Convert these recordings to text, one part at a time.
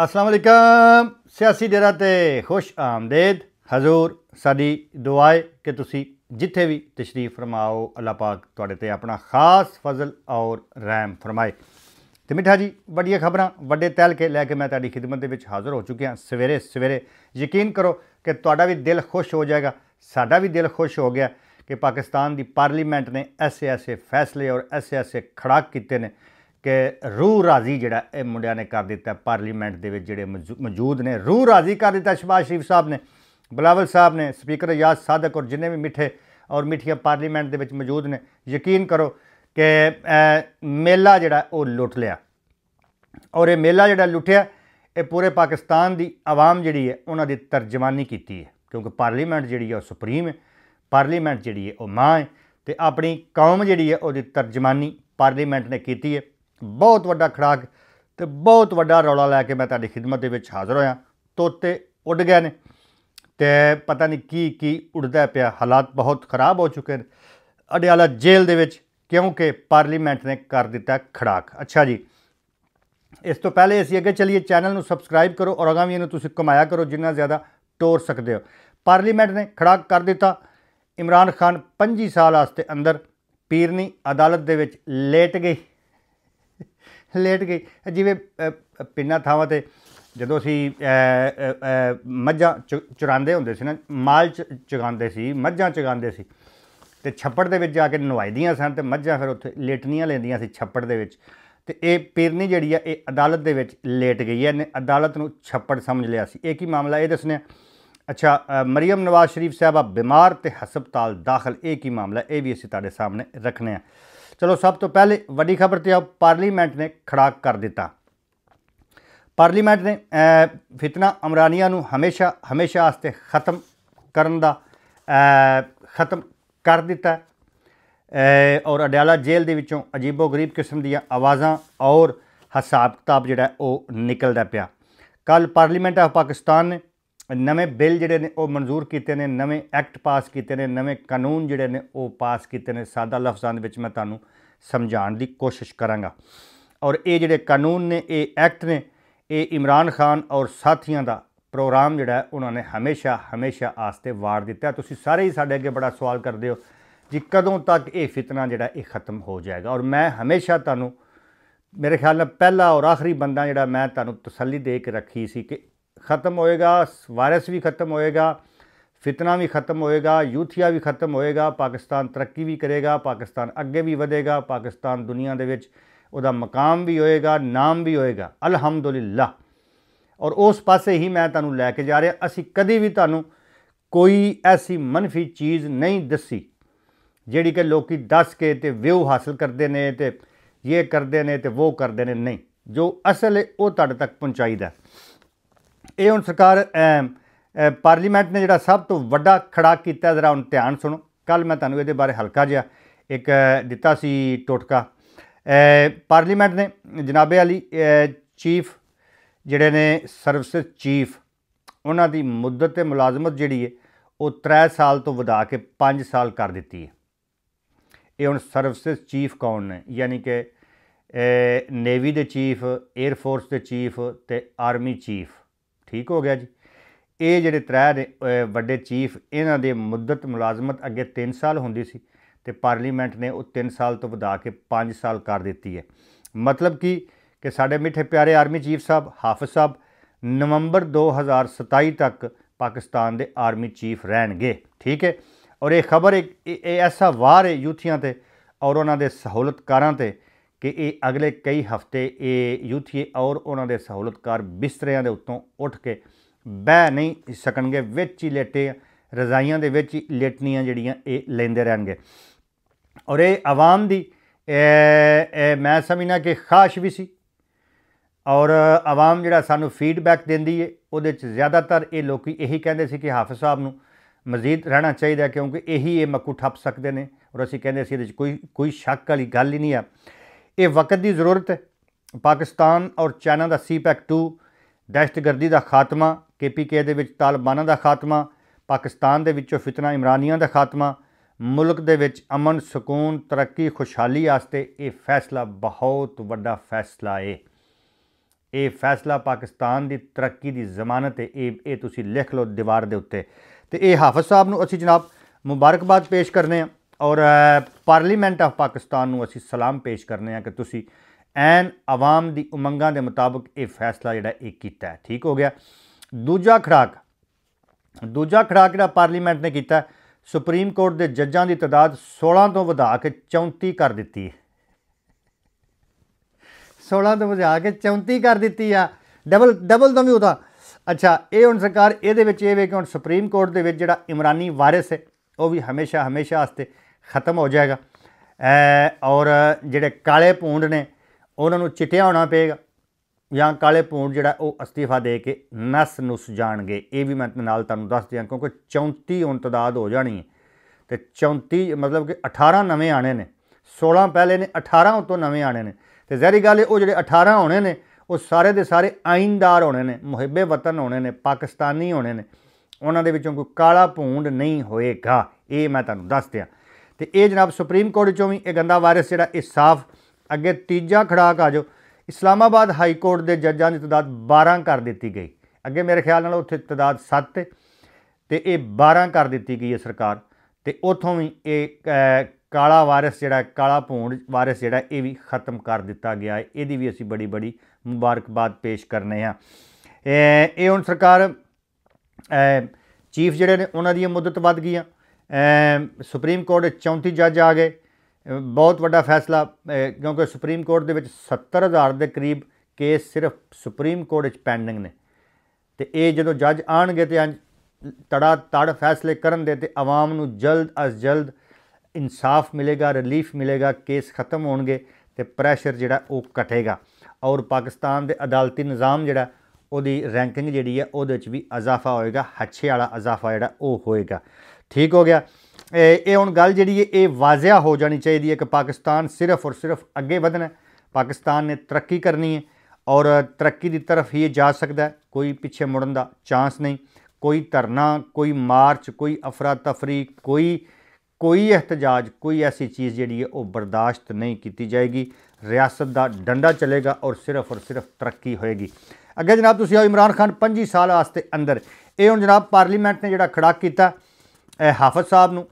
असलकम ਸਿਆਸੀ ਡੇਰਾ ਤੇ ਖੁਸ਼ ਆਮਦੇਦ ਹਜ਼ੂਰ ਸਾਡੀ ਦੁਆਏ ਕਿ ਤੁਸੀਂ ਜਿੱਥੇ ਵੀ ਤਸ਼ਰੀਫ ਫਰਮਾਓ ਅੱਲਾਹ ਪਾਕ ਤੁਹਾਡੇ ਤੇ ਆਪਣਾ ਖਾਸ ਫਜ਼ਲ ਔਰ ਰਹਿਮ ਫਰਮਾਏ ਤੇ ਮਿੱਠਾ ਜੀ ਵੱਡੀਆਂ ਖਬਰਾਂ ਵੱਡੇ ਤਹਿਲ ਕੇ ਲੈ ਕੇ ਮੈਂ ਤੁਹਾਡੀ ਖidmat ਦੇ ਵਿੱਚ ਹਾਜ਼ਰ ਹੋ ਚੁੱਕਿਆ ਸਵੇਰੇ ਸਵੇਰੇ ਯਕੀਨ ਕਰੋ ਕਿ ਤੁਹਾਡਾ ਵੀ ਦਿਲ ਖੁਸ਼ ਹੋ ਜਾਏਗਾ ਸਾਡਾ ਵੀ ਦਿਲ ਖੁਸ਼ ਹੋ ਗਿਆ ਕਿ ਪਾਕਿਸਤਾਨ ਦੀ ਪਾਰਲੀਮੈਂਟ ਨੇ ਐਸੇ ਐਸੇ ਫੈਸਲੇ ਔਰ ਐਸੇ ਐਸੇ ਖੜਾਕ ਕੀਤੇ ਨੇ ਕਿ ਰੂਹ ਰਾਜ਼ੀ ਜਿਹੜਾ ਇਹ ਮੁੰਡਿਆਂ ਨੇ ਕਰ ਦਿੱਤਾ ਪਾਰਲੀਮੈਂਟ ਦੇ ਵਿੱਚ ਜਿਹੜੇ ਮੌਜੂਦ ਨੇ ਰੂਹ ਰਾਜ਼ੀ ਕਰ ਦਿੱਤਾ ਸ਼ਬਾਸ਼ ਸ਼ਰੀਫ ਸਾਹਿਬ ਨੇ ਬਲਾਵਲ ਸਾਹਿਬ ਨੇ ਸਪੀਕਰ ਯਾਦ ਸਾਦਕ ਔਰ ਜਿੰਨੇ ਵੀ ਮਿੱਠੇ ਔਰ ਮਿੱਠੀਆਂ ਪਾਰਲੀਮੈਂਟ ਦੇ ਵਿੱਚ ਮੌਜੂਦ ਨੇ ਯਕੀਨ ਕਰੋ ਕਿ ਮੇਲਾ ਜਿਹੜਾ ਉਹ ਲੁੱਟ ਲਿਆ ਔਰ ਇਹ ਮੇਲਾ ਜਿਹੜਾ ਲੁੱਟਿਆ ਇਹ ਪੂਰੇ ਪਾਕਿਸਤਾਨ ਦੀ ਆਵਾਮ ਜਿਹੜੀ ਹੈ ਉਹਨਾਂ ਦੀ ਤਰਜਮਾਨੀ ਕੀਤੀ ਹੈ ਕਿਉਂਕਿ ਪਾਰਲੀਮੈਂਟ ਜਿਹੜੀ ਹੈ ਉਹ ਸੁਪਰੀਮ ਹੈ ਪਾਰਲੀਮੈਂਟ ਜਿਹੜੀ ਹੈ ਉਹ ਮਾਂ ਹੈ ਤੇ ਆਪਣੀ ਕੌਮ ਜਿਹੜੀ ਹੈ ਉਹਦੀ ਤਰਜਮਾਨੀ ਪਾਰਲੀਮੈਂਟ ਨੇ ਕੀਤੀ ਹੈ ਬਹੁਤ ਵੱਡਾ ਖੜਾਕ ਤੇ ਬਹੁਤ ਵੱਡਾ ਰੌਲਾ ਲੈ ਕੇ ਮੈਂ ਤੁਹਾਡੀ ਖidmat ਦੇ ਵਿੱਚ ਹਾਜ਼ਰ ਹੋਇਆ ਤੋਤੇ ਉੱਡ ਗਏ ਨੇ ਤੇ ਪਤਾ ਨਹੀਂ ਕੀ ਕੀ ਉੱਡਦਾ ਪਿਆ ਹਾਲਾਤ ਬਹੁਤ ਖਰਾਬ ਹੋ ਚੁੱਕੇ ਨੇ ਅਡਿਆਲਾ ਜੇਲ੍ਹ ਦੇ ਵਿੱਚ ਕਿਉਂਕਿ ਪਾਰਲੀਮੈਂਟ ਨੇ ਕਰ ਦਿੱਤਾ ਖੜਾਕ ਅੱਛਾ ਜੀ ਇਸ ਤੋਂ ਪਹਿਲੇ ਅਸੀਂ ਅੱਗੇ ਚਲੀਏ ਚੈਨਲ ਨੂੰ ਸਬਸਕ੍ਰਾਈਬ ਕਰੋ ਔਰ ਅਗਾਮੀ ਨੂੰ ਤੁਸੀਂ ਕਮਾਇਆ ਕਰੋ ਜਿੰਨਾ ਜ਼ਿਆਦਾ ਤੋਰ ਸਕਦੇ ਹੋ ਪਾਰਲੀਮੈਂਟ ਨੇ ਖੜਾਕ ਕਰ ਦਿੱਤਾ ਇਮਰਾਨ ਖਾਨ 25 ਸਾਲ ਵਾਸਤੇ ਅੰਦਰ ਪੀਰਨੀ ਅਦਾਲਤ ਦੇ ਵਿੱਚ ਲੇਟ ਗਈ ਲੇਟ ਗਈ ਜਿਵੇਂ ਪਿੰਨਾ ਥਾਵਾਂ ਤੇ ਜਦੋਂ ਅਸੀਂ ਮੱਝਾਂ ਚੁਰਾਉਂਦੇ ਹੁੰਦੇ ਸੀ ਨਾ ਮਾਲ ਚੁਗਾਉਂਦੇ ਸੀ ਮੱਝਾਂ ਚੁਗਾਉਂਦੇ ਸੀ ਤੇ ਛੱਪੜ ਦੇ ਵਿੱਚ ਜਾ ਕੇ ਨਵਾਈਦੀਆਂ ਸਨ ਤੇ ਮੱਝਾਂ ਫਿਰ ਉੱਥੇ ਲੇਟਣੀਆਂ ਲੈਂਦੀਆਂ ਸੀ ਛੱਪੜ ਦੇ ਵਿੱਚ ਤੇ ਇਹ ਪੀਰਨੀ ਜਿਹੜੀ ਆ ਇਹ ਅਦਾਲਤ ਦੇ ਵਿੱਚ ਲੇਟ ਗਈ ਹੈ ਨੇ ਅਦਾਲਤ ਨੂੰ ਛੱਪੜ ਸਮਝ ਲਿਆ ਸੀ ਇਹ ਕੀ ਮਾਮਲਾ ਇਹ ਦੱਸਨੇ ਅੱਛਾ ਮਰੀਮ ਨਵਾਜ਼ ਸ਼ਰੀਫ ਸਾਹਿਬਾ ਬਿਮਾਰ ਤੇ ਹਸਪਤਾਲ ਦਾਖਲ ਇਹ ਕੀ ਮਾਮਲਾ ਇਹ ਵੀ ਅਸੀਂ ਤੁਹਾਡੇ ਸਾਹਮਣੇ ਰੱਖਨੇ ਆ ਚਲੋ ਸਭ ਤੋਂ ਪਹਿਲੇ ਵੱਡੀ ਖਬਰ ਤੇ ਆ ਪਾਰਲੀਮੈਂਟ ਨੇ ਖੜਾਕ ਕਰ ਦਿੱਤਾ ਪਾਰਲੀਮੈਂਟ ਨੇ ਫਿਤਨਾ ਅਮਰਾਨੀਆਂ ਨੂੰ ਹਮੇਸ਼ਾ ਹਮੇਸ਼ਾ ਵਾਸਤੇ ਖਤਮ ਕਰਨ ਦਾ ਖਤਮ ਕਰ ਦਿੱਤਾ ਔਰ ਅਡਿਆਲਾ ਜੇਲ੍ਹ ਦੇ ਵਿੱਚੋਂ ਅਜੀਬੋ ਗਰੀਬ ਕਿਸਮ ਦੀਆਂ ਆਵਾਜ਼ਾਂ ਔਰ ਹਿਸਾਬ ਕਿਤਾਬ ਜਿਹੜਾ ਉਹ ਨਿਕਲਦਾ ਪਿਆ ਕੱਲ ਪਾਰਲੀਮੈਂਟ ਆਫ ਪਾਕਿਸਤਾਨ ਨੇ ਨਵੇਂ ਬਿੱਲ ਜਿਹੜੇ ਨੇ ਉਹ ਮਨਜ਼ੂਰ ਕੀਤੇ ਨੇ ਨਵੇਂ ਐਕਟ ਪਾਸ ਕੀਤੇ ਨੇ ਨਵੇਂ ਕਾਨੂੰਨ ਜਿਹੜੇ ਨੇ ਉਹ ਪਾਸ ਕੀਤੇ ਨੇ ਸਾਦਾ ਲਫ਼ਜ਼ਾਂ ਦੇ ਵਿੱਚ ਮੈਂ ਤੁਹਾਨੂੰ ਸਮਝਾਉਣ ਦੀ ਕੋਸ਼ਿਸ਼ ਕਰਾਂਗਾ ਔਰ ਇਹ ਜਿਹੜੇ ਕਾਨੂੰਨ ਨੇ ਇਹ ਐਕਟ ਨੇ ਇਹ ਇਮਰਾਨ ਖਾਨ ਔਰ ਸਾਥੀਆਂ ਦਾ ਪ੍ਰੋਗਰਾਮ ਜਿਹੜਾ ਹੈ ਉਹਨਾਂ ਨੇ ਹਮੇਸ਼ਾ ਹਮੇਸ਼ਾ ਆਸਤੇ ਵਾਰ ਦਿੱਤਾ ਤੁਸੀਂ ਸਾਰੇ ਹੀ ਸਾਡੇ ਅੱਗੇ ਬੜਾ ਸਵਾਲ ਕਰਦੇ ਹੋ ਜੀ ਕਦੋਂ ਤੱਕ ਇਹ ਫਿਤਨਾ ਜਿਹੜਾ ਇਹ ਖਤਮ ਹੋ ਜਾਏਗਾ ਔਰ ਮੈਂ ਹਮੇਸ਼ਾ ਤੁਹਾਨੂੰ ਮੇਰੇ ਖਿਆਲ ਨਾਲ ਪਹਿਲਾ ਔਰ ਆਖਰੀ ਬੰਦਾ ਜਿਹੜਾ ਮੈਂ ਤੁਹਾਨੂੰ ਤਸੱਲੀ ਦੇ ਕੇ ਰੱਖੀ ਸੀ ਕਿ ਖਤਮ ਹੋਏਗਾ ਵਾਇਰਸ ਵੀ ਖਤਮ ਹੋਏਗਾ ਫਿਤਨਾ ਵੀ ਖਤਮ ਹੋਏਗਾ ਯੂਥੀਆ ਵੀ ਖਤਮ ਹੋਏਗਾ ਪਾਕਿਸਤਾਨ ਤਰੱਕੀ ਵੀ ਕਰੇਗਾ ਪਾਕਿਸਤਾਨ ਅੱਗੇ ਵੀ ਵਧੇਗਾ ਪਾਕਿਸਤਾਨ ਦੁਨੀਆ ਦੇ ਵਿੱਚ ਉਹਦਾ ਮਕਾਮ ਵੀ ਹੋਏਗਾ ਨਾਮ ਵੀ ਹੋਏਗਾ ਅਲਹਮਦੁਲਿਲਾ ਔਰ ਉਸ ਪਾਸੇ ਹੀ ਮੈਂ ਤੁਹਾਨੂੰ ਲੈ ਕੇ ਜਾ ਰਿਹਾ ਅਸੀਂ ਕਦੀ ਵੀ ਤੁਹਾਨੂੰ ਕੋਈ ਐਸੀ ਮੰਨਫੀ ਚੀਜ਼ ਨਹੀਂ ਦੱਸੀ ਜਿਹੜੀ ਕਿ ਲੋਕੀ ਦੱਸ ਕੇ ਤੇ ਵਿਊ ਹਾਸਲ ਕਰਦੇ ਨੇ ਤੇ ਇਹ ਕਰਦੇ ਨੇ ਤੇ ਉਹ ਕਰਦੇ ਨੇ ਨਹੀਂ ਜੋ ਅਸਲ ਹੈ ਉਹ ਤੁਹਾਡੇ ਤੱਕ ਪਹੁੰਚਾਈਦਾ ਇਹ ਹੁਣ ਸਰਕਾਰ ਪਾਰਲੀਮੈਂਟ ਨੇ ਜਿਹੜਾ ਸਭ ਤੋਂ ਵੱਡਾ ਖੜਾ ਕੀਤਾ ਜ਼ਰਾ ਹੁਣ ਧਿਆਨ ਸੁਣੋ ਕੱਲ ਮੈਂ ਤੁਹਾਨੂੰ ਇਹਦੇ ਬਾਰੇ ਹਲਕਾ ਜਿਹਾ ਇੱਕ ਦਿੱਤਾ ਸੀ ਟੋਟਕਾ ਪਾਰਲੀਮੈਂਟ ਨੇ ਜਨਾਬੇ ਅਲੀ ਚੀਫ ਜਿਹੜੇ ਨੇ ਸਰਵਿਸ ਚੀਫ ਉਹਨਾਂ ਦੀ ਮੁੱਦਤ ਤੇ ਮੁਲਾਜ਼ਮਤ ਜਿਹੜੀ ਹੈ ਉਹ 3 ਸਾਲ ਤੋਂ ਵਧਾ ਕੇ 5 ਸਾਲ ਕਰ ਦਿੱਤੀ ਹੈ ਇਹ ਹੁਣ ਸਰਵਿਸ ਚੀਫ ਕੌਣ ਨੇ ਯਾਨੀ ਕਿ ਨੇਵੀ ਦੇ ਚੀਫ 에ਅਰ ਫੋਰਸ ਦੇ ਚੀਫ ਤੇ ਆਰਮੀ ਚੀਫ ਠੀਕ ਹੋ ਗਿਆ ਜੀ ਇਹ ਜਿਹੜੇ ਤਰੇ ਵੱਡੇ ਚੀਫ ਇਹਨਾਂ ਦੇ ਮੁੱਦਤ ਮੁਲਾਜ਼ਮਤ ਅੱਗੇ 3 ਸਾਲ ਹੁੰਦੀ ਸੀ ਤੇ ਪਾਰਲੀਮੈਂਟ ਨੇ ਉਹ 3 ਸਾਲ ਤੋਂ ਵਧਾ ਕੇ 5 ਸਾਲ ਕਰ ਦਿੱਤੀ ਹੈ ਮਤਲਬ ਕਿ ਕਿ ਸਾਡੇ ਮਿੱਠੇ ਪਿਆਰੇ ਆਰਮੀ ਚੀਫ ਸਾਹਿਬ ਹਾਫਿਜ਼ ਸਾਹਿਬ ਨਵੰਬਰ 2027 ਤੱਕ ਪਾਕਿਸਤਾਨ ਦੇ ਆਰਮੀ ਚੀਫ ਰਹਿਣਗੇ ਠੀਕ ਹੈ ਔਰ ਇਹ ਖਬਰ ਇੱਕ ਐਸਾ ਵਾਰ ਹੈ ਯੂਥੀਆਂ ਤੇ ਔਰ ਉਹਨਾਂ ਦੇ ਸਹੂਲਤਕਾਰਾਂ ਤੇ ਕਿ ਇਹ ਅਗਲੇ ਕਈ ਹਫ਼ਤੇ ਇਹ ਯੂਥੀਏ ਔਰ ਉਹਨਾਂ ਦੇ ਸਹੂਲਤਕਾਰ ਬਿਸਤਰਿਆਂ ਦੇ ਉੱਤੋਂ ਉੱਠ ਕੇ ਬਹਿ ਨਹੀਂ ਸਕਣਗੇ ਵਿੱਚ ਹੀ ਲੇਟੇ ਰਜ਼ਾਈਆਂ ਦੇ ਵਿੱਚ ਹੀ ਲੇਟਣੀਆਂ ਜਿਹੜੀਆਂ ਇਹ ਲੈਂਦੇ ਰਹਿਣਗੇ ਔਰ ਇਹ ਆਵਾਮ ਦੀ ਮੈਂ ਸਮਝਣਾ ਕਿ ਖਾਸ਼ ਵੀ ਸੀ ਔਰ ਆਵਾਮ ਜਿਹੜਾ ਸਾਨੂੰ ਫੀਡਬੈਕ ਦਿੰਦੀ ਏ ਉਹਦੇ ਚ ਜ਼ਿਆਦਾਤਰ ਇਹ ਲੋਕੀ ਇਹੀ ਕਹਿੰਦੇ ਸੀ ਕਿ ਹਾਫਿਜ਼ ਸਾਹਿਬ ਨੂੰ ਮਜ਼ੀਦ ਰਹਿਣਾ ਚਾਹੀਦਾ ਕਿਉਂਕਿ ਇਹੀ ਇਹ ਮੱਕੂ ਠੱਪ ਸਕਦੇ ਨੇ ਔਰ ਅਸੀਂ ਕਹਿੰਦੇ ਸੀ ਇਹਦੇ ਚ ਕੋਈ ਕੋਈ ਸ਼ੱਕ ਵਾਲੀ ਗੱਲ ਹੀ ਨਹੀਂ ਆ ਇਹ ਵਕਤ ਦੀ ਜ਼ਰੂਰਤ ਹੈ ਪਾਕਿਸਤਾਨ ਔਰ ਚਾਈਨਾ ਦਾ ਸੀਪੈਕ 2 ਦਹਿਸ਼ਤਗਰਦੀ ਦਾ ਖਾਤਮਾ ਕੇਪੀਕੇ ਦੇ ਵਿੱਚ ਤਾਲਬਾਨਾਂ ਦਾ ਖਾਤਮਾ ਪਾਕਿਸਤਾਨ ਦੇ ਵਿੱਚੋਂ ਫਿਤਨਾ ਇਮਰਾਨੀਆਂ ਦਾ ਖਾਤਮਾ ਮੁਲਕ ਦੇ ਵਿੱਚ ਅਮਨ ਸਕੂਨ ਤਰੱਕੀ ਖੁਸ਼ਹਾਲੀ ਆਸਤੇ ਇਹ ਫੈਸਲਾ ਬਹੁਤ ਵੱਡਾ ਫੈਸਲਾ ਹੈ ਇਹ ਫੈਸਲਾ ਪਾਕਿਸਤਾਨ ਦੀ ਤਰੱਕੀ ਦੀ ਜ਼ਮਾਨਤ ਹੈ ਇਹ ਇਹ ਤੁਸੀਂ ਲਿਖ ਲਓ ਦੀਵਾਰ ਦੇ ਉੱਤੇ ਤੇ ਇਹ ਹਾਫਿਜ਼ ਸਾਹਿਬ ਨੂੰ ਅਸੀਂ ਜਨਾਬ ਮੁਬਾਰਕਬਾਦ ਪੇਸ਼ ਕਰਨੇ ਆ ਔਰ ਪਾਰਲੀਮੈਂਟ ਆਫ ਪਾਕਿਸਤਾਨ ਨੂੰ ਅਸੀਂ ਸਲਾਮ ਪੇਸ਼ ਕਰਨੇ ਆ ਕਿ ਤੁਸੀਂ ਐਨ ਆਵਾਮ ਦੀ ਉਮੰਗਾਂ ਦੇ ਮੁਤਾਬਕ ਇਹ ਫੈਸਲਾ ਜਿਹੜਾ ਇਹ ਕੀਤਾ ਹੈ ਠੀਕ ਹੋ ਗਿਆ ਦੂਜਾ ਖੜਾਕ ਦੂਜਾ ਖੜਾਕ ਜਿਹੜਾ ਪਾਰਲੀਮੈਂਟ ਨੇ ਕੀਤਾ ਸੁਪਰੀਮ ਕੋਰਟ ਦੇ ਜੱਜਾਂ ਦੀ ਤਦਾਦ 16 ਤੋਂ ਵਧਾ ਕੇ 34 ਕਰ ਦਿੱਤੀ ਹੈ 16 ਤੋਂ ਵਧਾ ਕੇ 34 ਕਰ ਦਿੱਤੀ ਆ ਡਬਲ ਡਬਲ ਤੋਂ ਵੀ ਉਹਦਾ ਅੱਛਾ ਇਹ ਹੁਣ ਸਰਕਾਰ ਇਹਦੇ ਵਿੱਚ ਇਹ ਵੇ ਕਿ ਹੁਣ ਸੁਪਰੀਮ ਕੋਰਟ ਦੇ ਵਿੱਚ ਜਿਹੜਾ ਇਮਰਾਨੀ ਵਾਰਿਸ ਹੈ ਉਹ ਵੀ ਹਮੇਸ਼ਾ ਹਮੇਸ਼ਾ ਵਾਸਤੇ ਖਤਮ ਹੋ ਜਾਏਗਾ ਔਰ ਜਿਹੜੇ ਕਾਲੇ ਪੂੰਡ ਨੇ ਉਹਨਾਂ ਨੂੰ ਚਿਟਿਆ ਹੋਣਾ ਪਏਗਾ ਜਾਂ ਕਾਲੇ ਪੂੰਡ ਜਿਹੜਾ ਉਹ ਅਸਤੀਫਾ ਦੇ ਕੇ ਨਸ ਨੁਸ ਜਾਣਗੇ ਇਹ ਵੀ ਮੈਂ ਨਾਲ ਤੁਹਾਨੂੰ ਦੱਸ ਦਿਆਂ ਕਿਉਂਕਿ 34 ਤਦਾਦ ਹੋ ਜਾਣੀ ਹੈ ਤੇ 34 ਮਤਲਬ ਕਿ 18 ਨਵੇਂ ਆਣੇ ਨੇ 16 ਪਹਿਲੇ ਨੇ 18 ਉਤੋਂ ਨਵੇਂ ਆਣੇ ਨੇ ਤੇ ਜ਼ਹਿਰੀ ਗੱਲ ਉਹ ਜਿਹੜੇ 18 ਹੋਣੇ ਨੇ ਉਹ ਸਾਰੇ ਦੇ ਸਾਰੇ ਆਇਨਦਾਰ ਹੋਣੇ ਨੇ ਮੁਹੱਬੇ ਵਤਨ ਹੋਣੇ ਨੇ ਪਾਕਿਸਤਾਨੀ ਹੋਣੇ ਨੇ ਉਹਨਾਂ ਦੇ ਵਿੱਚੋਂ ਕੋਈ ਕਾਲਾ ਭੂੰਡ ਨਹੀਂ ਹੋਏਗਾ ਇਹ ਮੈਂ ਤੁਹਾਨੂੰ ਦੱਸ ਦਿਆਂ ਤੇ ਇਹ ਜਨਾਬ ਸੁਪਰੀਮ ਕੋਰਟ ਚੋਂ ਵੀ ਇਹ ਗੰਦਾ ਵਾਇਰਸ ਜਿਹੜਾ ਇਹ ਸਾਫ਼ ਅੱਗੇ ਤੀਜਾ ਖੜਾਕ ਆ ਜੋ ਇਸਲਾਮਾਬਾਦ ਹਾਈ ਕੋਰਟ ਦੇ ਜੱਜਾਂ ਦੀ ਤਦਾਦ 12 ਕਰ ਦਿੱਤੀ ਗਈ ਅੱਗੇ ਮੇਰੇ ਖਿਆਲ ਨਾਲ ਉੱਥੇ ਤਦਾਦ 7 ਤੇ ਇਹ 12 ਕਰ ਦਿੱਤੀ ਗਈ ਹੈ ਸਰਕਾਰ ਤੇ ਉਥੋਂ ਵੀ ਇਹ ਕਾਲਾ ਵਾਇਰਸ ਜਿਹੜਾ ਕਾਲਾ ਭੂੰਡ ਵਾਇਰਸ ਜਿਹੜਾ ਇਹ ਵੀ ਖਤਮ ਕਰ ਦਿੱਤਾ ਗਿਆ ਹੈ ਇਹਦੀ ਵੀ ਅਸੀਂ ਬੜੀ ਬੜੀ ਮੁਬਾਰਕਬਾਦ ਪੇਸ਼ ਕਰਨੇ ਆ ਇਹ ਹੁਣ ਸਰਕਾਰ ਚੀਫ ਜਿਹੜੇ ਨੇ ਉਹਨਾਂ ਦੀ ਮੁੱਦਤ ਵੱਧ ਗਈਆਂ ਸੁਪਰੀਮ ਕੋਰਟ 34 ਜੱਜ ਆ ਗਏ ਬਹੁਤ ਵੱਡਾ ਫੈਸਲਾ ਕਿਉਂਕਿ ਸੁਪਰੀਮ ਕੋਰਟ ਦੇ ਵਿੱਚ 70000 ਦੇ ਕਰੀਬ ਕੇਸ ਸਿਰਫ ਸੁਪਰੀਮ ਕੋਰਟ ਵਿੱਚ ਪੈਂਡਿੰਗ ਨੇ ਤੇ ਇਹ ਜਦੋਂ ਜੱਜ ਆਣਗੇ ਤੇ ਤੜਾ ਤੜ ਫੈਸਲੇ ਕਰਨ ਦੇ ਤੇ ਆਵਾਮ ਨੂੰ ਜਲਦ ਅਸ ਜਲਦ ਇਨਸਾਫ ਮਿਲੇਗਾ ਰਿਲੀਫ ਮਿਲੇਗਾ ਕੇਸ ਖਤਮ ਹੋਣਗੇ ਤੇ ਪ੍ਰੈਸ਼ਰ ਜਿਹੜਾ ਉਹ ਘਟੇਗਾ ਔਰ ਪਾਕਿਸਤਾਨ ਦੇ ਅਦਾਲਤੀ ਨਿਜ਼ਾਮ ਜਿਹੜਾ ਉਹਦੀ ਰੈਂਕਿੰਗ ਜਿਹੜੀ ਹੈ ਉਹਦੇ ਵਿੱਚ ਵੀ ਅਜ਼ਾਫਾ ਹੋਏਗਾ ਹੱਛੇ ਵਾਲਾ ਅਜ਼ਾਫਾ ਜਿਹੜਾ ਉਹ ਹੋਏਗਾ ਠੀਕ ਹੋ ਗਿਆ ਇਹ ਹੁਣ ਗੱਲ ਜਿਹੜੀ ਹੈ ਇਹ ਵਾਜ਼ਿਆ ਹੋ ਜਾਣੀ ਚਾਹੀਦੀ ਹੈ ਕਿ ਪਾਕਿਸਤਾਨ ਸਿਰਫ ਔਰ ਸਿਰਫ ਅੱਗੇ ਵਧਣਾ ਹੈ ਪਾਕਿਸਤਾਨ ਨੇ ਤਰੱਕੀ ਕਰਨੀ ਹੈ ਔਰ ਤਰੱਕੀ ਦੀ ਤਰਫ ਹੀ ਜਾ ਸਕਦਾ ਹੈ ਕੋਈ ਪਿੱਛੇ ਮੁੜਨ ਦਾ ਚਾਂਸ ਨਹੀਂ ਕੋਈ ਧਰਨਾ ਕੋਈ ਮਾਰਚ ਕੋਈ ਅਫਰਾ ਤਫਰੀ ਕੋਈ ਕੋਈ ਇhtਜਾਜ ਕੋਈ ਐਸੀ ਚੀਜ਼ ਜਿਹੜੀ ਹੈ ਉਹ ਬਰਦਾਸ਼ਤ ਨਹੀਂ ਕੀਤੀ ਜਾਏਗੀ ਰਿਆਸਤ ਦਾ ਡੰਡਾ ਚੱਲੇਗਾ ਔਰ ਸਿਰਫ ਔਰ ਸਿਰਫ ਤਰੱਕੀ ਹੋਏਗੀ ਅੱਗੇ ਜਨਾਬ ਤੁਸੀਂ ਆਓ ਇਮਰਾਨ ਖਾਨ 25 ਸਾਲ ਵਾਸਤੇ ਅੰਦਰ ਇਹ ਹੁਣ ਜਨਾਬ ਪਾਰਲੀਮੈਂਟ ਨੇ ਜਿਹੜਾ ਖੜਾ ਕੀਤਾ ਹਾਫਤ ਸਾਹਿਬ ਨੂੰ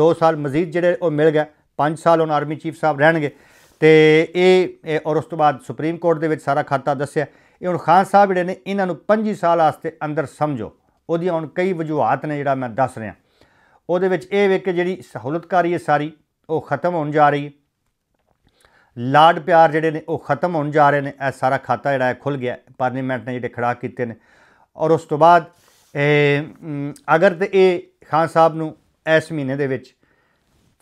2 ਸਾਲ ਮਜ਼ੀਦ ਜਿਹੜੇ ਉਹ ਮਿਲ ਗਿਆ 5 ਸਾਲ ਉਹਨਾਂ ਆਰਮੀ ਚੀਫ ਸਾਹਿਬ ਰਹਿਣਗੇ ਤੇ ਇਹ ਔਰ ਉਸ ਤੋਂ ਬਾਅਦ ਸੁਪਰੀਮ ਕੋਰਟ ਦੇ ਵਿੱਚ ਸਾਰਾ ਖਾਤਾ ਦੱਸਿਆ ਇਹ ਹੁਣ ਖਾਨ ਸਾਹਿਬ ਜਿਹੜੇ ਨੇ ਇਹਨਾਂ ਨੂੰ 5 ਸਾਲ ਆਸਤੇ ਅੰਦਰ ਸਮਝੋ ਉਹਦੀਆਂ ਹੁਣ ਕਈ ਵਜੂਹਾਂ ਨੇ ਜਿਹੜਾ ਮੈਂ ਦੱਸ ਰਿਹਾ ਉਹਦੇ ਵਿੱਚ ਇਹ ਵੇਖ ਕੇ ਜਿਹੜੀ ਸਹੂਲਤਕਾਰੀ ਹੈ ਸਾਰੀ ਉਹ ਖਤਮ ਹੋਣ ਜਾ ਰਹੀ ਹੈ ਲਾਡ ਪਿਆਰ ਜਿਹੜੇ ਨੇ ਉਹ ਖਤਮ ਹੋਣ ਜਾ ਰਹੇ ਨੇ ਇਹ ਸਾਰਾ ਖਾਤਾ ਜਿਹੜਾ ਹੈ ਖੁੱਲ ਗਿਆ ਪਾਰਲੀਮੈਂਟ ਨੇ ਜਿਹੜੇ ਖੜਾ ਕੀਤੇ ਨੇ ਔਰ ਉਸ ਤੋਂ ਬਾਅਦ ਅਗਰ ਤੇ ਇਹ ਖਾਨ ਸਾਹਿਬ ਨੂੰ ਇਸ ਮਹੀਨੇ ਦੇ ਵਿੱਚ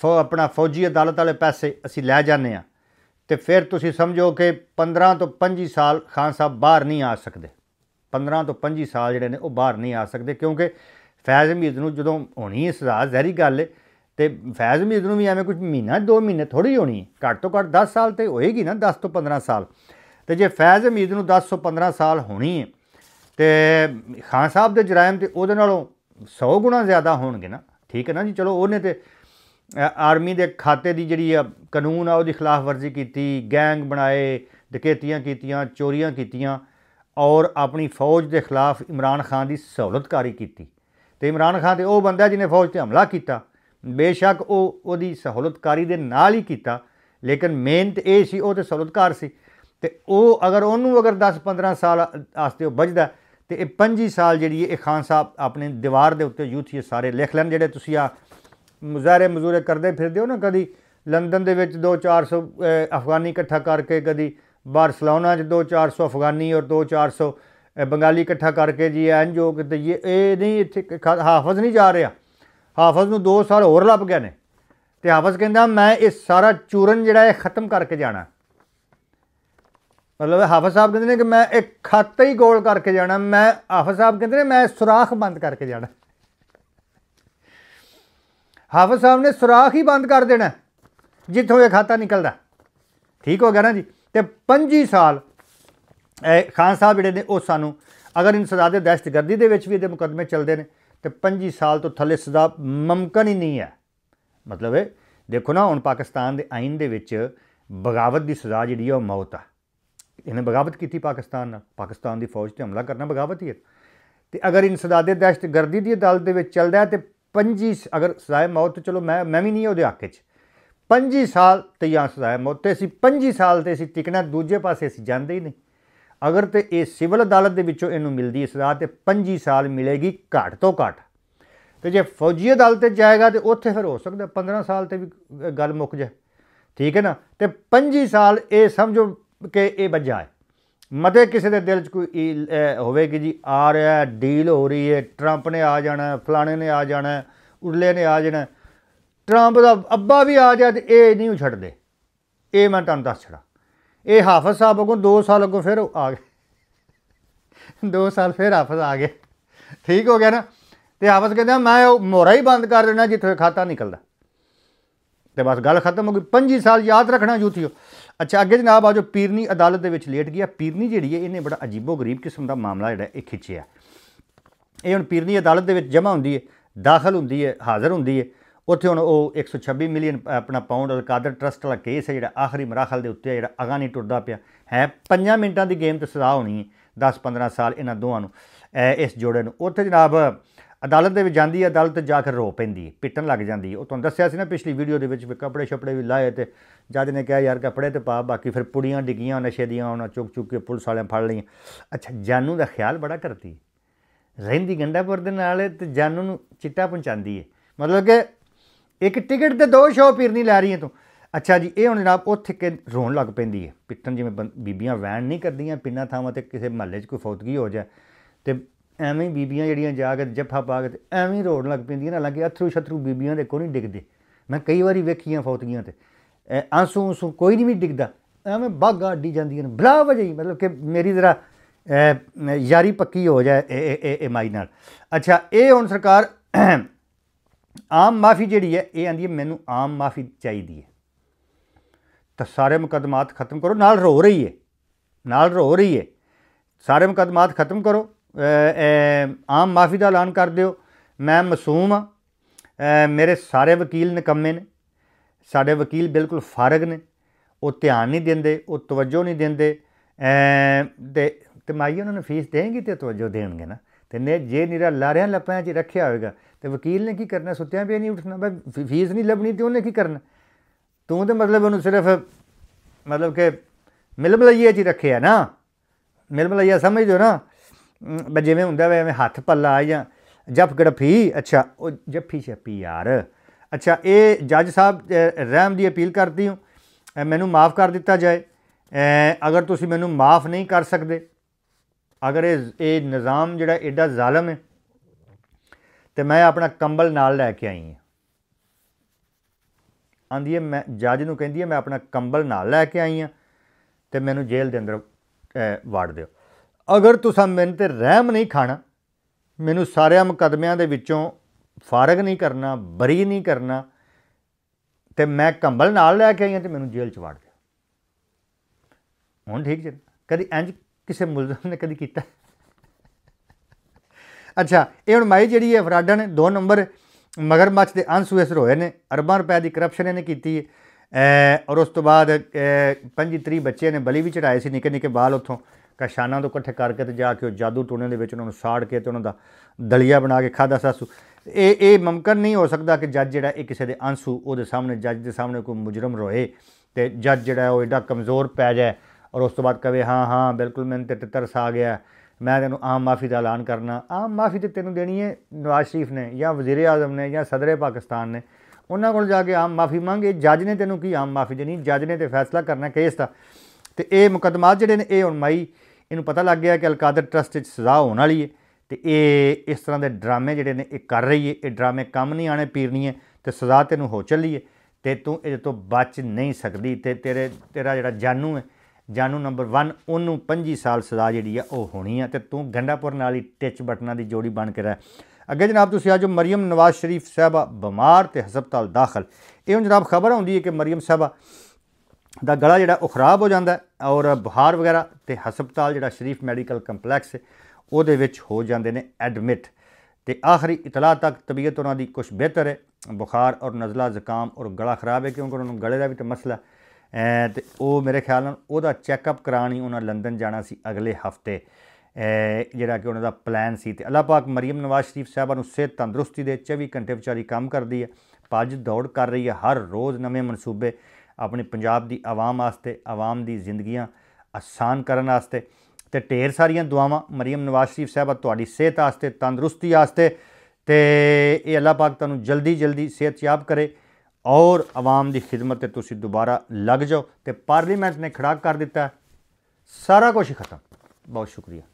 ਫੋ ਆਪਣਾ ਫੌਜੀ ਅਦਾਲਤ ਵਾਲੇ ਪੈਸੇ ਅਸੀਂ ਲੈ ਜਾਂਦੇ ਆ ਤੇ ਫਿਰ ਤੁਸੀਂ ਸਮਝੋ ਕਿ 15 ਤੋਂ 25 ਸਾਲ ਖਾਨ ਸਾਹਿਬ ਬਾਹਰ ਨਹੀਂ ਆ ਸਕਦੇ 15 ਤੋਂ 25 ਸਾਲ ਜਿਹੜੇ ਨੇ ਉਹ ਬਾਹਰ ਨਹੀਂ ਆ ਸਕਦੇ ਕਿਉਂਕਿ ਫੈਜ਼ ਮੀਦ ਨੂੰ ਜਦੋਂ ਹੋਣੀ ਹੈ ਸਜ਼ਾ ਜ਼ਹਿਰੀ ਗੱਲ ਹੈ ਤੇ ਫੈਜ਼ ਮੀਦ ਨੂੰ ਵੀ ਐਵੇਂ ਕੁਝ ਮਹੀਨਾ 2 ਮਹੀਨੇ ਥੋੜੀ ਹੋਣੀ ਹੈ ਘੱਟ ਤੋਂ ਘੱਟ 10 ਸਾਲ ਤੇ ਹੋਏਗੀ ਨਾ 10 ਤੋਂ 15 ਸਾਲ ਤੇ ਜੇ ਫੈਜ਼ ਮੀਦ ਨੂੰ 10 ਤੋਂ 15 ਸਾਲ ਹੋਣੀ ਹੈ ਤੇ ਖਾਨ ਸਾਹਿਬ ਦੇ ਜਰਾਇਮ ਤੇ ਉਹਦੇ ਨਾਲੋਂ 100 ਗੁਣਾ ਜ਼ਿਆਦਾ ਹੋਣਗੇ ਨਾ ਠੀਕ ਹੈ ਨਾ ਜੀ ਚਲੋ ਉਹਨੇ ਤੇ ਆਰਮੀ ਦੇ ਖਾਤੇ ਦੀ ਜਿਹੜੀ ਆ ਕਾਨੂੰਨ ਆ ਉਹਦੀ ਖਿਲਾਫ ਵਰਜ਼ੀ ਕੀਤੀ ਗੈਂਗ ਬਣਾਏ ਡਕੈਤੀਆਂ ਕੀਤੀਆਂ ਚੋਰੀਆਂ ਕੀਤੀਆਂ ਔਰ ਆਪਣੀ ਫੌਜ ਦੇ ਖਿਲਾਫ ਇਮਰਾਨ ਖਾਨ ਦੀ ਸਹੂਲਤਕਾਰੀ ਕੀਤੀ ਤੇ ਇਮਰਾਨ ਖਾਨ ਤੇ ਉਹ ਬੰਦਾ ਜਿਹਨੇ ਫੌਜ ਤੇ ਹਮਲਾ ਕੀਤਾ ਬੇਸ਼ੱਕ ਉਹ ਉਹਦੀ ਸਹੂਲਤਕਾਰੀ ਦੇ ਨਾਲ ਹੀ ਕੀਤਾ ਲੇਕਿਨ ਮਿਹਨਤ ਇਹ ਸੀ ਉਹ ਤੇ ਸਹੂਲਤਕਾਰ ਸੀ ਤੇ ਉਹ ਅਗਰ ਉਹਨੂੰ ਅਗਰ 10 15 ਸਾਲ ਆਸਤੇ ਉਹ ਵੱਜਦਾ ਤੇ ਇਹ 25 ਸਾਲ ਜਿਹੜੀ ਇਹ ਖਾਨ ਸਾਹਿਬ ਆਪਣੇ ਦੀਵਾਰ ਦੇ ਉੱਤੇ ਯੂਥ ਇਹ ਸਾਰੇ ਲਿਖ ਲੈਣ ਜਿਹੜੇ ਤੁਸੀਂ ਆ ਮੁਜ਼ਾਹਰੇ ਮਜ਼ੂਰੇ ਕਰਦੇ ਫਿਰਦੇ ਹੋ ਨਾ ਕਦੀ ਲੰਡਨ ਦੇ ਵਿੱਚ 2-400 ਅਫਗਾਨੀ ਇਕੱਠਾ ਕਰਕੇ ਕਦੀ ਬਾਰਸਲੋਨਾ 'ਚ 2-400 ਅਫਗਾਨੀ ਔਰ 2-400 ਬੰਗਾਲੀ ਇਕੱਠਾ ਕਰਕੇ ਜੀ ਐਨ ਜੋ ਕਿ ਇਹ ਇਹ ਨਹੀਂ ਇੱਥੇ ਹਾਫਜ਼ ਨਹੀਂ ਜਾ ਰਿਹਾ ਹਾਫਜ਼ ਨੂੰ 2 ਸਾਲ ਹੋਰ ਲੱਭ ਗਏ ਨੇ ਤੇ ਹਾਫਜ਼ ਕਹਿੰਦਾ ਮੈਂ ਇਹ ਸਾਰਾ ਚੂਰਨ ਜਿਹੜਾ ਇਹ ਖਤਮ ਕਰਕੇ ਜਾਣਾ ਮਤਲਬ ਹਾਫਜ਼ ਸਾਹਿਬ ਕਹਿੰਦੇ ਨੇ ਕਿ ਮੈਂ ਇੱਕ ਖਾਤਾ ਹੀ ਗੋਲ ਕਰਕੇ ਜਾਣਾ ਮੈਂ ਹਾਫਜ਼ ਸਾਹਿਬ ਕਹਿੰਦੇ ਨੇ ਮੈਂ ਸੁਰਾਖ ਬੰਦ ਕਰਕੇ ਜਾਣਾ ਹਾਫਜ਼ ਸਾਹਿਬ ਨੇ ਸੁਰਾਖ ਹੀ ਬੰਦ ਕਰ ਦੇਣਾ ਜਿੱਥੋਂ ਇਹ ਖਾਤਾ ਨਿਕਲਦਾ ਠੀਕ ਹੋ ਗਿਆ ਨਾ ਜੀ ਤੇ 25 ਸਾਲ ਖਾਨ ਸਾਹਿਬ ਜਿਹੜੇ ਨੇ ਉਹ ਸਾਨੂੰ ਅਗਰ ਇਨਸਦਾਦ ਦਹਿਸ਼ਤਗਰਦੀ ਦੇ ਵਿੱਚ ਵੀ ਇਹਦੇ ਮੁਕਦਮੇ ਚੱਲਦੇ ਨੇ ਤੇ 25 ਸਾਲ ਤੋਂ ਥੱਲੇ ਸਜ਼ਾ ਮਮਕਨ ਹੀ ਨਹੀਂ ਹੈ ਮਤਲਬ ਦੇਖੋ ਨਾ ਹੁਣ ਪਾਕਿਸਤਾਨ ਦੇ ਆਇਨ ਦੇ ਵਿੱਚ ਬਗਾਵਤ ਦੀ ਸਜ਼ਾ ਜਿਹੜੀ ਹੈ ਉਹ ਮੌਤ ਆ ਇਹਨੇ ਬਗਾਵਤ ਕੀਤੀ ਪਾਕਿਸਤਾਨ ਨਾਲ ਪਾਕਿਸਤਾਨ ਦੀ ਫੌਜ ਤੇ ਹਮਲਾ ਕਰਨਾ ਬਗਾਵਤ ਹੀ ਹੈ ਤੇ ਅਗਰ ਇਨਸਦਾਦੇ ਦਹਿਸ਼ਤਗਰਦੀ ਦੀ ਅਦਾਲਤ ਦੇ ਵਿੱਚ ਚੱਲਦਾ ਤੇ 25 ਅਗਰ ਸਜ਼ਾ ਮੌਤ ਚਲੋ ਮੈਂ ਮੈਂ ਵੀ ਨਹੀਂ ਉਹਦੇ ਹੱਕ 'ਚ 25 ਸਾਲ ਤੇ ਜਾਂ ਸਜ਼ਾ ਮੌਤ ਤੇ ਅਸੀਂ 25 ਸਾਲ ਤੇ ਅਸੀਂ ਟਿਕਣਾ ਦੂਜੇ ਪਾਸੇ ਅਸੀਂ ਜਾਂਦੇ ਹੀ ਨਹੀਂ ਅਗਰ ਤੇ ਇਹ ਸਿਵਲ ਅਦਾਲਤ ਦੇ ਵਿੱਚੋਂ ਇਹਨੂੰ ਮਿਲਦੀ ਸਜ਼ਾ ਤੇ 25 ਸਾਲ ਮਿਲੇਗੀ ਘੱਟ ਤੋਂ ਘੱਟ ਤੇ ਜੇ ਫੌਜੀ ਅਦਾਲਤ ਤੇ ਜਾਏਗਾ ਤੇ ਉੱਥੇ ਫਿਰ ਹੋ ਸਕਦਾ 15 ਸਾਲ ਤੇ ਵੀ ਗੱਲ ਮੁੱਕ ਜਾਏ ਠੀਕ ਹੈ ਨਾ ਤੇ 25 ਸਾਲ ਇਹ ਸਮਝੋ ਕਿ ਇਹ ਵੱਜਾ ਹੈ ਮਤੇ ਕਿਸੇ ਦੇ ਦਿਲ 'ਚ ਕੋਈ ਹੋਵੇਗੀ ਜੀ ਆ ਰਿਹਾ ਡੀਲ ਹੋ ਰਹੀ ਹੈ ਟਰੰਪ ਨੇ ਆ ਜਾਣਾ ਫਲਾਣੇ ਨੇ ਆ ਜਾਣਾ ਉਰਲੇ ਨੇ ਆ ਜਾਣਾ ਟਰੰਪ ਦਾ ਅੱਬਾ ਵੀ ਆ ਜਾ ਤੇ ਇਹ ਨਹੀਂ ਛੱਡਦੇ ਇਹ ਮੈਂ ਤੁਹਾਨੂੰ ਦੱਸ ਛੜਾ ਇਹ ਹਾਫਜ਼ ਸਾਹਿਬ ਕੋਲ 2 ਸਾਲ ਅੱਗੋਂ ਫਿਰ ਆ ਗਏ 2 ਸਾਲ ਫਿਰ ਹਾਫਜ਼ ਆ ਗਏ ਠੀਕ ਹੋ ਗਿਆ ਨਾ ਤੇ ਹਾਫਜ਼ ਕਹਿੰਦਾ ਮੈਂ ਉਹ ਮੋਰਾ ਹੀ ਬੰਦ ਕਰ ਦੇਣਾ ਜਿੱਥੇ ਖਾਤਾ ਨਿਕਲਦਾ ਤੇ ਬਸ ਗੱਲ ਖਤਮ ਹੋ ਗਈ 25 ਸਾਲ ਯਾਦ ਰੱਖਣਾ ਜੂਥੀਓ ਅੱਛਾ ਅੱਗੇ ਜਨਾਬ ਆਜੋ ਪੀਰਨੀ ਅਦਾਲਤ ਦੇ ਵਿੱਚ ਲੇਟ ਗਿਆ ਪੀਰਨੀ ਜਿਹੜੀ ਹੈ ਇਹਨੇ ਬੜਾ ਅਜੀਬੋ ਗਰੀਬ ਕਿਸਮ ਦਾ ਮਾਮਲਾ ਜਿਹੜਾ ਇਹ ਖਿੱਚਿਆ ਇਹ ਹੁਣ ਪੀਰਨੀ ਅਦਾਲਤ ਦੇ ਵਿੱਚ ਜਮ੍ਹਾਂ ਹੁੰਦੀ ਹੈ ਦਾਖਲ ਹੁੰਦੀ ਹੈ ਹਾਜ਼ਰ ਹੁੰਦੀ ਹੈ ਉੱਥੇ ਹੁਣ ਉਹ 126 ਮਿਲੀਅਨ ਆਪਣਾ ਪਾਉਂਡ ਕਾਦਰ ਟਰਸਟ ਵਾਲਾ ਕੇਸ ਹੈ ਜਿਹੜਾ ਆਖਰੀ ਮਰਾਖਲ ਦੇ ਉੱਤੇ ਹੈ ਜਿਹੜਾ ਅਗਾ ਨਹੀਂ ਟੁੱਟਦਾ ਪਿਆ ਹੈ 5 ਮਿੰਟਾਂ ਦੀ ਗੇਮ ਤੇ ਸਜ਼ਾ ਹੋਣੀ ਹੈ 10-15 ਸਾਲ ਇਹਨਾਂ ਦੋਵਾਂ ਨੂੰ ਇਸ ਜੋੜੇ ਨੂੰ ਉੱਥੇ ਜਨਾਬ ਅਦਾਲਤ ਦੇ ਵਿੱਚ ਜਾਂਦੀ ਹੈ ਅਦਾਲਤ ਜਾ ਕੇ ਰੋ ਪੈਂਦੀ ਹੈ ਪਿੱਟਣ ਲੱਗ ਜਾਂਦੀ ਹੈ ਉਹ ਤੁਹਾਨੂੰ ਦੱਸਿਆ ਸੀ ਨਾ ਪਿਛਲੀ ਵੀਡੀਓ ਦੇ ਵਿੱਚ ਵੀ ਕੱਪੜੇ ਛਪੜੇ ਵੀ ਲਾਏ ਤੇ ਜੱਜ ਨੇ ਕਿਹਾ ਯਾਰ ਕੱਪੜੇ ਤੇ ਪਾ ਬਾਕੀ ਫਿਰ ਪੁੜੀਆਂ ਡਿੱਗੀਆਂ ਨਸ਼ੇ ਦੀਆਂ ਉਹਨਾਂ ਚੁੱਕ ਚੁੱਕ ਕੇ ਪੁਲਿਸ ਵਾਲਿਆਂ ਫੜ ਲਈਆਂ ਅੱਛਾ ਜਾਨੂ ਦਾ ਖਿਆਲ ਬੜਾ ਕਰਦੀ ਰਹਿੰਦੀ ਗੰਡਾਪੁਰ ਦੇ ਨਾਲ ਤੇ ਜਾਨੂ ਨੂੰ ਚਿੱਟਾ ਪਹੁੰਚਾਉਂਦੀ ਹੈ ਮਤਲਬ ਕਿ ਇੱਕ ਟਿਕਟ ਤੇ ਦੋ ਪੀਰ ਨਹੀਂ ਲੈ ਰਹੀ ਤੂੰ ਅੱਛਾ ਜੀ ਇਹ ਹੁਣ ਜਨਾਬ ਉੱਥੇ ਕਿ ਰੋਣ ਲੱਗ ਪੈਂਦੀ ਹੈ ਪਿੱਟਣ ਜਿਵੇਂ ਬੀਬੀਆਂ ਵੈਣ ਨਹੀਂ ਕਰਦੀਆਂ ਪਿੰਨਾ ਥਾਵਾਂ ਤੇ ਕਿਸੇ ਮਹੱਲੇ 'ਚ ਕੋਈ ਫੌਤਗੀ ਹੋ ਜਾ ਤੇ ਐਵੇਂ ਹੀ ਬੀਬੀਆਂ ਜਿਹੜੀਆਂ ਜਾ ਕੇ ਜੱਫਾ ਪਾ ਕੇ ਐਵੇਂ ਹੀ ਰੋਣ ਲੱਗ ਪੈਂਦੀਆਂ ਲੱਗੇ ਅਥਰੂ ਛਤਰੂ ਬੀਬੀਆਂ ਦੇ ਕੋਈ ਨਹੀਂ ਡਿੱਗਦੇ ਮੈਂ ਕਈ ਵਾਰੀ ਵੇਖੀਆਂ ਫੌਤਗੀਆਂ ਤੇ ਆਂਸੂ ਉਸੂ ਕੋਈ ਨਹੀਂ ਵੀ ਡਿੱਗਦਾ ਐਵੇਂ ਬਾਗਾ ਅੱਡੀ ਜਾਂਦੀਆਂ ਨੇ ਬਲਾ ਵਜਈ ਮਤਲਬ ਕਿ ਮੇਰੀ ਜ਼ਰਾ ਯਾਰੀ ਪੱਕੀ ਹੋ ਜਾਏ ਇਹ ਮਾਈ ਨਾਲ ਅੱਛਾ ਇਹ ਹੁਣ ਸਰਕਾਰ ਆਮ ਮਾਫੀ ਜਿਹੜੀ ਹੈ ਇਹ ਆਂਦੀ ਹੈ ਮੈਨੂੰ ਆਮ ਮਾਫੀ ਚਾਹੀਦੀ ਹੈ ਤਾਂ ਸਾਰੇ ਮੁਕਦਮਾਤ ਖਤਮ ਕਰੋ ਨਾਲ ਰੋ ਰਹੀ ਹੈ ਨਾਲ ਰੋ ਰਹੀ ਹੈ ਸਾਰੇ ਮੁਕਦਮਾਤ ਖਤਮ ਕਰੋ ਆਮ ਮਾਫੀ ਦਾ ਐਲਾਨ ਕਰ ਦਿਓ ਮੈਂ ਮਾਸੂਮ ਆ ਮੇਰੇ ਸਾਰੇ ਵਕੀਲ ਨਿਕੰਮੇ ਨੇ ਸਾਡੇ ਵਕੀਲ ਬਿਲਕੁਲ ਫਾਰਗ ਨੇ ਉਹ ਧਿਆਨ ਨਹੀਂ ਦਿੰਦੇ ਉਹ ਤਵੱਜੋ ਨਹੀਂ ਦਿੰਦੇ ਤੇ ਤੇ ਮਾਈ ਉਹਨਾਂ ਨੂੰ ਫੀਸ ਦੇਣਗੇ ਤੇ ਤਵੱਜੋ ਦੇਣਗੇ ਨਾ ਤੇ ਨੇ ਜੇ ਨੀਰਾ ਲਾਰਿਆਂ ਲੱਪਾਂ 'ਚ ਰੱਖਿਆ ਹੋਵੇਗਾ ਤੇ ਵਕੀਲ ਨੇ ਕੀ ਕਰਨਾ ਸੁੱਤਿਆਂ ਵੀ ਨਹੀਂ ਉੱਠਣਾ ਬਈ ਫੀਸ ਨਹੀਂ ਲੱਭਣੀ ਤੇ ਉਹਨੇ ਕੀ ਕਰਨਾ ਤੂੰ ਤੇ ਮਤਲਬ ਉਹਨੂੰ ਸਿਰਫ ਮਤਲਬ ਕਿ ਮਿਲਮਲਈਏ 'ਚ ਰੱਖਿਆ ਨਾ ਮਿਲਮਲਈਆ ਸਮਝਦੇ ਸਮਝ ਨਾ ਜਿਵੇਂ ਹੁੰਦਾ ਵੇ ਐਵੇਂ ਹੱਥ ਪੱਲਾ ਜਾਂ ਜੱਫ ਗੜਫੀ ਅੱਛਾ ਉਹ ਜਫੀ ਛੱਪੀ ਯਾਰ ਅੱਛਾ ਇਹ ਜੱਜ ਸਾਹਿਬ ਰਹਿਮ ਦੀ ਅਪੀਲ ਕਰਦੀ ਹਾਂ ਮੈਨੂੰ ਮਾਫ ਕਰ ਦਿੱਤਾ ਜਾਏ ਅਗਰ ਤੁਸੀਂ ਮੈਨੂੰ ਮਾਫ ਨਹੀਂ ਕਰ ਸਕਦੇ ਅਗਰ ਇਹ ਇਹ ਨਿਜ਼ਾਮ ਜਿਹੜਾ ਐਡਾ ਜ਼ਾਲਮ ਹੈ ਤੇ ਮੈਂ ਆਪਣਾ ਕੰਬਲ ਨਾਲ ਲੈ ਕੇ ਆਈ ਹਾਂ ਆਂਦੀ ਹੈ ਮੈਂ ਜੱਜ ਨੂੰ ਕਹਿੰਦੀ ਹੈ ਮੈਂ ਆਪਣਾ ਕੰਬਲ ਨਾਲ ਲੈ ਕੇ ਆਈ ਹਾਂ ਤੇ ਮੈਨੂੰ ਜੇਲ੍ਹ ਦੇ ਅੰਦਰ ਵਾੜ ਦਿਓ ਅਗਰ ਤੁਸੀਂ ਮੈਨੂੰ ਤੇ ਰਹਿਮ ਨਹੀਂ ਖਾਣਾ ਮੈਨੂੰ ਸਾਰਿਆਂ ਮੁਕਦਮਿਆਂ ਦੇ ਵਿੱਚੋਂ ਫਾਰਗ ਨਹੀਂ ਕਰਨਾ ਬਰੀ ਨਹੀਂ ਕਰਨਾ ਤੇ ਮੈਂ ਕੰਬਲ ਨਾਲ ਲੈ ਕੇ ਆਇਆ ਤੇ ਮੈਨੂੰ ਜੇਲ੍ਹ ਚ ਵਾੜ ਦਿਓ ਹੁਣ ਠੀਕ ਜੀ ਕਦੀ ਇੰਜ ਕਿਸੇ ਮੁਲਜ਼ਮ ਨੇ ਕਦੀ ਕੀਤਾ ਅੱਛਾ ਇਹ ਹੁਣ ਮਾਈ ਜਿਹੜੀ ਹੈ ਫਰਾਡਾ ਨੇ ਦੋ ਨੰਬਰ ਮਗਰਮੱਛ ਦੇ ਅੰਸ ਹੋਏ ਨੇ ਅਰਬਾਂ ਰੁਪਏ ਦੀ ਕਰਪਸ਼ਨ ਇਹਨੇ ਕੀਤੀ ਹੈ ਔਰ ਉਸ ਤੋਂ ਬਾਅਦ ਤਰੀ ਬੱਚੇ ਨੇ ਬਲੀ ਵੀ ਚੜਾਏ ਸੀ ਨਿੱਕੇ ਨਿੱਕੇ ਬਾਲ ਉੱਥੋਂ ਕਸ਼ਾਨਾਂ ਤੋਂ ਇਕੱਠੇ ਕਰਕੇ ਤੇ ਜਾ ਕੇ ਉਹ ਜਾਦੂ ਟੋਣੇ ਦੇ ਵਿੱਚ ਉਹਨਾਂ ਨੂੰ ਸਾੜ ਕੇ ਤੇ ਉਹਨਾਂ ਦਾ ਦਲੀਆ ਬਣਾ ਕੇ ਖਾਦਾ ਸਾਸੂ ਇਹ ਇਹ ਮਮਕਨ ਨਹੀਂ ਹੋ ਸਕਦਾ ਕਿ ਜੱਜ ਜਿਹੜਾ ਇਹ ਕਿਸੇ ਦੇ ਅੰਸੂ ਉਹਦੇ ਸਾਹਮਣੇ ਜੱਜ ਦੇ ਸਾਹਮਣੇ ਕੋਈ ਮੁਜਰਮ ਰੋਏ ਤੇ ਜੱਜ ਜਿਹੜਾ ਉਹ ਐਡਾ ਕਮਜ਼ੋਰ ਪੈ ਜਾਏ ਔਰ ਉਸ ਤੋਂ ਬਾਅਦ ਕਵੇ ਹਾਂ ਹਾਂ ਬਿਲਕੁਲ ਮੈਨੂੰ ਤੇ ਤਰਸ ਆ ਗਿਆ ਮੈਂ ਤੈਨੂੰ ਆਮ ਮਾਫੀ ਦਾ ਐਲਾਨ ਕਰਨਾ ਆਮ ਮਾਫੀ ਤੇ ਤੈਨੂੰ ਦੇਣੀ ਹੈ ਨਵਾਜ਼ ਸ਼ਰੀਫ ਨੇ ਜਾਂ ਵਜ਼ੀਰ ਆਜ਼ਮ ਨੇ ਜਾਂ ਸਦਰੇ ਪਾਕਿਸਤਾਨ ਨੇ ਉਹਨਾਂ ਕੋਲ ਜਾ ਕੇ ਆਮ ਮਾਫੀ ਮੰਗੇ ਜੱਜ ਨੇ ਤੈਨੂੰ ਕੀ ਆਮ ਮਾਫੀ ਦੇਣੀ ਜੱਜ ਨੇ ਤੇ ਫੈਸਲਾ ਕਰਨਾ ਕੇਸ ਦਾ ਤੇ ਇਹ ਮੁਕਦਮਾਤ ਜਿਹੜੇ ਨੇ ਇਹ ਹੁਣ ਮਈ ਇਹਨੂੰ ਪਤਾ ਲੱਗ ਗਿਆ ਕਿ ਅਲਕਾਦਰ ਟਰਸਟ 'ਚ ਸਜ਼ਾ ਹੋਣ ਵਾਲੀ ਹੈ ਤੇ ਇਹ ਇਸ ਤਰ੍ਹਾਂ ਦੇ ਡਰਾਮੇ ਜਿਹੜੇ ਨੇ ਇਹ ਕਰ ਰਹੀ ਹੈ ਇਹ ਡਰਾਮੇ ਕੰਮ ਨਹੀਂ ਆਣੇ ਪੀਰਨੀ ਹੈ ਤੇ ਸਜ਼ਾ ਤੈਨੂੰ ਹੋ ਚੱਲੀ ਹੈ ਤੇ ਤੂੰ ਇਹਦੇ ਤੋਂ ਬਚ ਨਹੀਂ ਸਕਦੀ ਤੇ ਤੇਰੇ ਤੇਰਾ ਜਿਹੜਾ ਜਾਨੂ ਹੈ ਜਾਨੂ ਨੰਬਰ 1 ਉਹਨੂੰ 25 ਸਾਲ ਸਜ਼ਾ ਜਿਹੜੀ ਆ ਉਹ ਹੋਣੀ ਆ ਤੇ ਤੂੰ ਗੰਡਾਪੁਰ ਨਾਲ ਹੀ ਟਿਚ ਬਟਨਾਂ ਦੀ ਜੋੜੀ ਬਣ ਕੇ ਰਹਿ ਅੱਗੇ ਜਨਾਬ ਤੁਸੀਂ ਅੱਜ ਮਰੀਮ ਨਵਾਜ਼ ਸ਼ਰੀਫ ਸਾਹਿਬਾ ਬਿਮਾਰ ਤੇ ਹਸਪਤਾਲ ਦਾਖਲ ਇਹ ਜਨਾਬ ਖਬਰ ਆਉਂਦੀ ਹੈ ਕਿ ਮਰੀਮ ਸਾਹਿਬਾ ਦਾ ਗਲਾ ਜਿਹੜਾ ਉਹ ਖਰਾਬ ਹੋ ਜਾਂਦਾ ਔਰ ਬੁਖਾਰ ਵਗੈਰਾ ਤੇ ਹਸਪਤਾਲ ਜਿਹੜਾ ਸ਼ਰੀਫ ਮੈਡੀਕਲ ਕੰਪਲੈਕਸ ਉਹਦੇ ਵਿੱਚ ਹੋ ਜਾਂਦੇ ਨੇ ਐਡਮਿਟ ਤੇ ਆਖਰੀ ਇਤਲਾਹ ਤੱਕ ਤਬੀਅਤ ਉਹਨਾਂ ਦੀ ਕੁਝ ਬਿਹਤਰ ਹੈ ਬੁਖਾਰ ਔਰ ਨਜ਼ਲਾ ਜ਼ੁਕਾਮ ਔਰ ਗਲਾ ਖਰਾਬ ਹੈ ਕਿਉਂਕਿ ਉਹਨਾਂ ਨੂੰ ਗਲੇ ਦਾ ਵੀ ਤਾਂ ਮਸਲਾ ਤੇ ਉਹ ਮੇਰੇ ਖਿਆਲ ਨਾਲ ਉਹਦਾ ਚੈੱਕਅਪ ਕਰਾਣੀ ਉਹਨਾਂ ਲੰਡਨ ਜਾਣਾ ਸੀ ਅਗਲੇ ਹਫਤੇ ਜਿਹੜਾ ਕਿ ਉਹਨਾਂ ਦਾ ਪਲਾਨ ਸੀ ਤੇ ਅੱਲਾਹ ਪਾਕ ਮਰੀਮ ਨਵਾਜ਼ ਸ਼ਰੀਫ ਸਾਹਿਬਾ ਨੂੰ ਸਿਹਤ ਤੰਦਰੁਸਤੀ ਦੇ 24 ਘੰਟੇ ਵਿਚਾਰੀ ਕੰਮ ਕਰਦੀ ਹੈ ਪੱਜ ਦੌੜ ਕਰ ਰਹੀ ਹੈ ਹਰ ਰੋਜ਼ ਨਵੇਂ ਮਨਸੂਬੇ ਆਪਣੇ ਪੰਜਾਬ ਦੀ ਆਵਾਮ ਵਾਸਤੇ ਆਵਾਮ ਦੀ ਜ਼ਿੰਦਗੀਆਂ ਆਸਾਨ ਕਰਨ ਵਾਸਤੇ ਤੇ ਢੇਰ ਸਾਰੀਆਂ ਦੁਆਵਾਂ ਮਰੀਮ ਨਵਾਜ਼ ਸ਼ਰੀਫ ਸਾਹਿਬਾ ਤੁਹਾਡੀ ਸਿਹਤ ਵਾਸਤੇ ਤੰਦਰੁਸਤੀ ਵਾਸਤੇ ਤੇ ਇਹ ਅੱਲਾਹ ਪਾਕ ਤੁਹਾਨੂੰ ਜਲਦੀ ਜਲਦੀ ਸਿਹਤ ਯਾਬ ਕਰੇ ਔਰ ਆਵਾਮ ਦੀ ਖਿਦਮਤ ਤੇ ਤੁਸੀਂ ਦੁਬਾਰਾ ਲੱਗ ਜਾਓ ਤੇ ਪਾਰਲੀਮੈਂਟ ਨੇ ਖੜਾ ਕਰ ਦਿੱਤਾ ਸਾਰਾ ਕੁਝ ਖਤਮ ਬਹੁਤ ਸ਼ੁਕਰੀਆ